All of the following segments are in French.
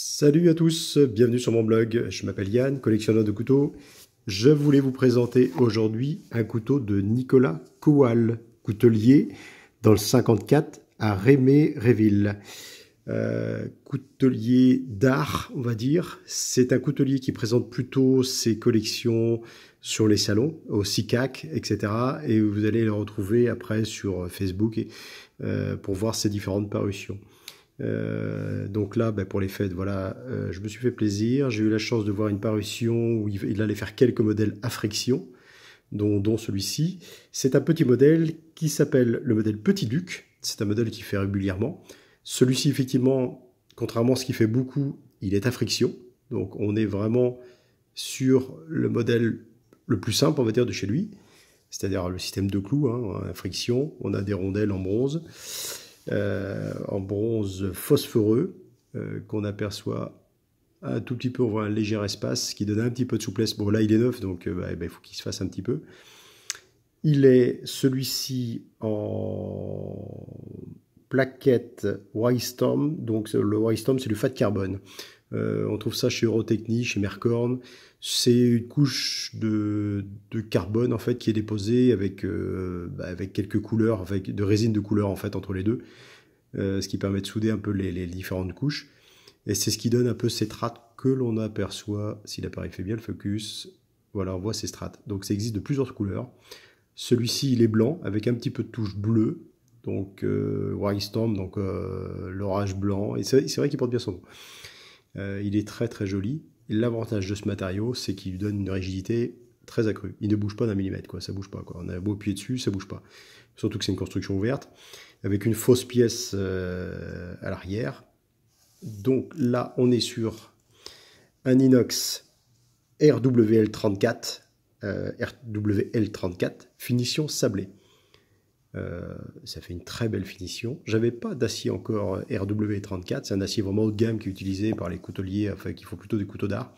Salut à tous, bienvenue sur mon blog. Je m'appelle Yann, collectionneur de couteaux. Je voulais vous présenter aujourd'hui un couteau de Nicolas Coal, coutelier dans le 54 à Rémé-Réville. Euh, coutelier d'art, on va dire. C'est un coutelier qui présente plutôt ses collections sur les salons, au SICAC, etc. Et vous allez le retrouver après sur Facebook euh, pour voir ses différentes parutions. Euh, donc là, ben, pour les fêtes, voilà, euh, je me suis fait plaisir. J'ai eu la chance de voir une parution où il, allait faire quelques modèles à friction, dont, celui-ci. C'est un petit modèle qui s'appelle le modèle Petit Duc. C'est un modèle qui fait régulièrement. Celui-ci, effectivement, contrairement à ce qu'il fait beaucoup, il est à friction. Donc on est vraiment sur le modèle le plus simple, on va de chez lui. C'est-à-dire le système de clous, à hein, friction. On a des rondelles en bronze. Euh, en bronze phosphoreux euh, qu'on aperçoit un tout petit peu, on voit un léger espace qui donne un petit peu de souplesse. Bon, là, il est neuf, donc il euh, bah, eh ben, faut qu'il se fasse un petit peu. Il est celui-ci en plaquette Y-Storm. Donc, le Y-Storm, c'est du fat carbone. Euh, on trouve ça chez Eurotechnie, chez Mercorn. C'est une couche de, carbone en fait qui est déposée avec, euh, bah, quelques couleurs, avec de résine de couleur en fait entre les deux, euh, ce qui permet de souder un peu les, différentes couches. Et c'est ce qui donne un peu ces strates que l'on aperçoit si l'appareil fait bien le focus. Voilà, on voit ces strates. Donc ça existe de plusieurs couleurs. Celui-ci, il est blanc avec un petit peu de touche bleue. Donc, euh, Storm, donc l'orage blanc. Et c'est vrai qu'il porte bien son nom. Euh, il est très très joli. L'avantage de ce matériau, c'est qu'il donne une rigidité très accrue. Il ne bouge pas d'un millimètre, quoi. Ça bouge pas, quoi. On a beau pied dessus, ça bouge pas. Surtout que c'est une construction ouverte, avec une fausse pièce euh, à l'arrière. Donc là, on est sur un inox RWL34, euh, RWL34, finition sablée. Euh, ça fait une très belle finition. J'avais pas d'acier encore RW34, c'est un acier vraiment haut de gamme qui est utilisé par les couteliers, enfin qui font plutôt des couteaux d'art.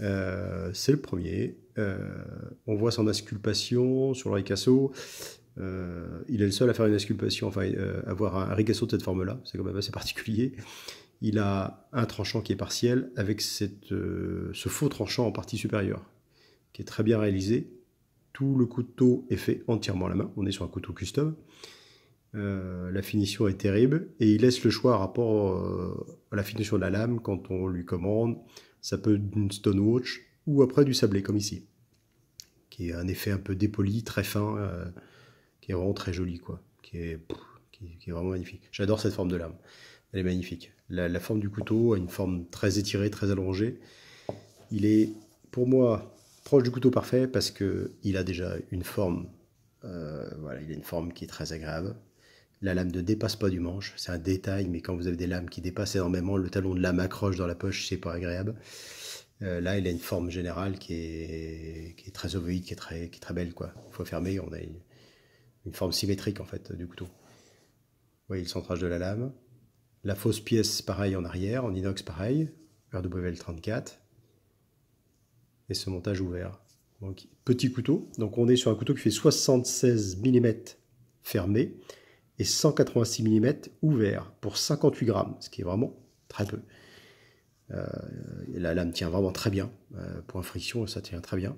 Euh, c'est le premier. Euh, on voit son asculpation sur le ricasso. il est le seul à faire une asculpation, enfin avoir un ricasso de cette forme-là, c'est quand même assez particulier. Il a un tranchant qui est partiel avec ce faux tranchant en partie supérieure, qui est très bien réalisé. Tout le couteau est fait entièrement à la main. On est sur un couteau custom. Euh, la finition est terrible et il laisse le choix à rapport euh, à la finition de la lame quand on lui commande. Ça peut d'une watch ou après du sablé comme ici, qui est un effet un peu dépoli, très fin, euh, qui est vraiment très joli quoi, qui est, qui, est vraiment magnifique. J'adore cette forme de lame, elle est magnifique. la forme du couteau a une forme très étirée, très allongée. Il est pour moi proche du couteau parfait parce que il a déjà une forme, euh, voilà, il a une forme qui est très agréable. La lame ne dépasse pas du manche, c'est un détail, mais quand vous avez des lames qui dépassent énormément, le talon de lame accroche dans la poche, c'est pas agréable. Euh, là, il a une forme générale qui est, qui est très ovoïde, qui est très, qui est très belle. Quoi. Une fois fermé, on a une, forme symétrique en fait du couteau. Vous voyez le centrage de la lame. La fausse pièce, pareil en arrière, en inox, pareil. RWL34 et ce montage ouvert. Donc, petit couteau. Donc, on est sur un couteau qui fait 76 mm fermé et 186 mm ouvert pour 58 grammes, ce qui est vraiment très peu. Euh, la lame tient vraiment très bien. Euh, point friction, ça tient très bien.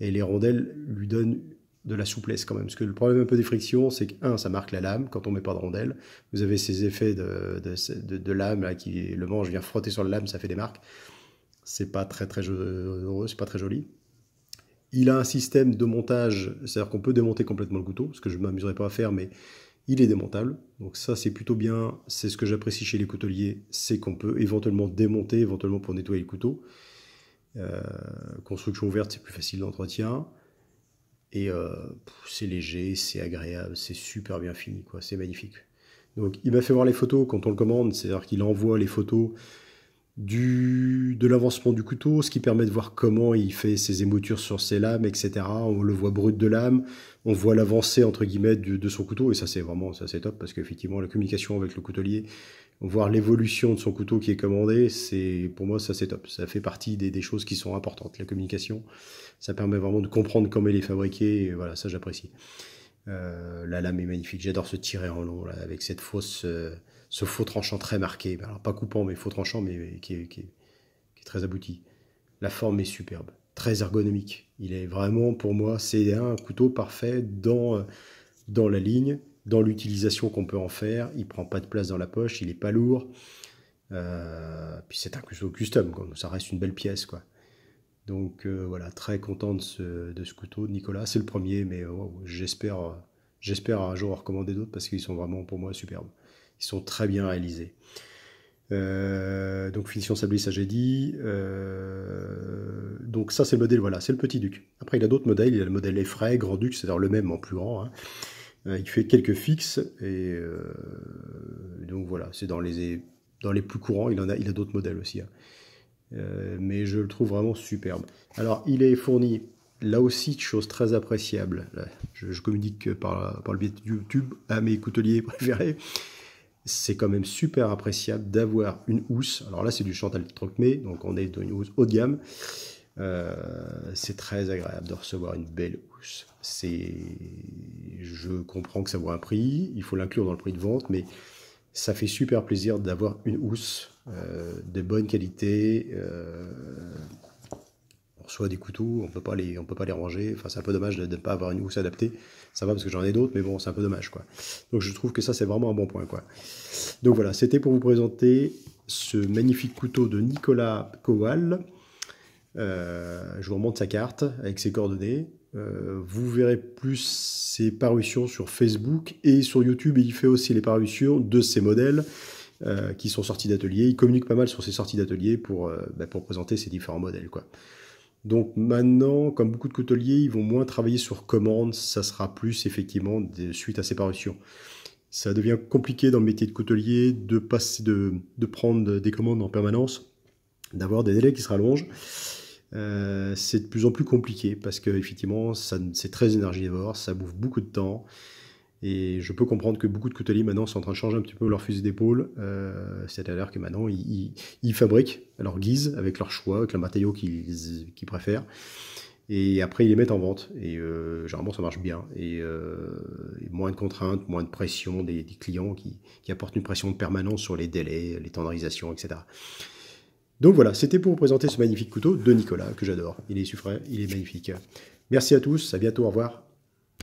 Et les rondelles lui donnent de la souplesse quand même. Parce que le problème un peu des frictions, c'est que, un, ça marque la lame quand on met pas de rondelles. Vous avez ces effets de, de lame, là, qui, le manche vient frotter sur la lame, ça fait des marques c'est pas très très heureux, c'est pas très joli. Il a un système de montage, c'est-à-dire qu'on peut démonter complètement le couteau, ce que je ne m'amuserais pas à faire, mais il est démontable. Donc ça, c'est plutôt bien. C'est ce que j'apprécie chez les couteliers, c'est qu'on peut éventuellement démonter, éventuellement pour nettoyer le couteau. Euh, construction ouverte, c'est plus facile d'entretien. Et euh, c'est léger, c'est agréable, c'est super bien fini, quoi. C'est magnifique. Donc il m'a fait voir les photos quand on le commande, c'est-à-dire qu'il envoie les photos du, de l'avancement du couteau, ce qui permet de voir comment il fait ses émoutures sur ses lames, etc. On le voit brut de lame, on voit l'avancée entre guillemets de, son couteau, et ça c'est vraiment ça c'est top parce qu'effectivement la communication avec le coutelier, voir l'évolution de son couteau qui est commandé, c'est pour moi ça c'est top. Ça fait partie des, choses qui sont importantes. La communication, ça permet vraiment de comprendre comment il est fabriqué, et voilà ça j'apprécie. Euh, la lame est magnifique, j'adore se tirer en long avec cette fausse. Euh, ce faux tranchant très marqué, ben pas coupant, mais faux tranchant, mais qui est, très abouti. La forme est superbe, très ergonomique. Il est vraiment, pour moi, c'est un couteau parfait euh, dans, la ligne, dans l'utilisation qu'on peut en faire. Il prend pas de place dans la poche, il est pas lourd. Euh, puis c'est un couteau custom, quoi. ça reste une belle pièce. quoi. Donc euh, voilà, très content de ce, couteau de Nicolas. C'est le premier, mais oh, j'espère, j'espère un jour en recommander d'autres parce qu'ils sont vraiment pour moi superbes. Ils sont très bien réalisés. Euh, donc finition sablée, ça j'ai dit. Euh, donc ça c'est le modèle, voilà, c'est le petit duc. Après il a d'autres modèles, il a le modèle Effray, grand duc, c'est-à-dire le même en plus grand. Hein. Euh, il fait quelques fixes et donc voilà, c'est dans les dans les plus courants. Il en a, il a d'autres modèles aussi, hein. mais je le trouve vraiment superbe. Alors il est fourni là aussi de choses très appréciables. je, je, communique par, par le biais de YouTube à ah, mes couteliers préférés c'est quand même super appréciable d'avoir une housse. Alors là, c'est du Chantal Trocmé, donc on est dans une housse haut de gamme. Euh, c'est très agréable de recevoir une belle housse. C'est, je comprends que ça vaut un prix, il faut l'inclure dans le prix de vente, mais ça fait super plaisir d'avoir une housse euh, de bonne qualité. Euh, soit des couteaux, on peut pas les, on peut pas les ranger. Enfin, c'est un peu dommage de ne pas avoir une housse adaptée. Ça va parce que j'en ai d'autres, mais bon, c'est un peu dommage, quoi. Donc, je trouve que ça, c'est vraiment un bon point, quoi. Donc voilà, c'était pour vous présenter ce magnifique couteau de Nicolas Kowal. Euh, je vous remonte sa carte avec ses coordonnées. Euh, vous verrez plus ses parutions sur Facebook et sur YouTube. il fait aussi les parutions de ses modèles euh, qui sont sortis d'atelier. Il communique pas mal sur ses sorties d'atelier pour, bah, pour présenter ses différents modèles. Quoi. Donc maintenant, comme beaucoup de couteliers, ils vont moins travailler sur commande, ça sera plus effectivement suite à ces parutions. Ça devient compliqué dans le métier de coutelier de, passer, de, prendre des commandes en permanence, d'avoir des délais qui se rallongent. Euh, c'est de plus en plus compliqué parce que effectivement, c'est très énergivore, ça bouffe beaucoup de temps. Et je peux comprendre que beaucoup de couteliers maintenant sont en train de changer un petit peu leur fusil d'épaule, euh, cest à l'heure que maintenant ils, fabriquent à leur guise, avec leur choix, avec le matériau qu'ils préfèrent, et après ils les mettent en vente. Et euh, généralement ça marche bien. Euh, et, moins de contraintes, moins de pression des, clients qui, apportent une pression permanente sur les délais, les tendrisations, etc. Donc voilà, c'était pour vous présenter ce magnifique couteau de Nicolas que j'adore. Il est suffré, il est magnifique. Merci à tous, à bientôt, au revoir.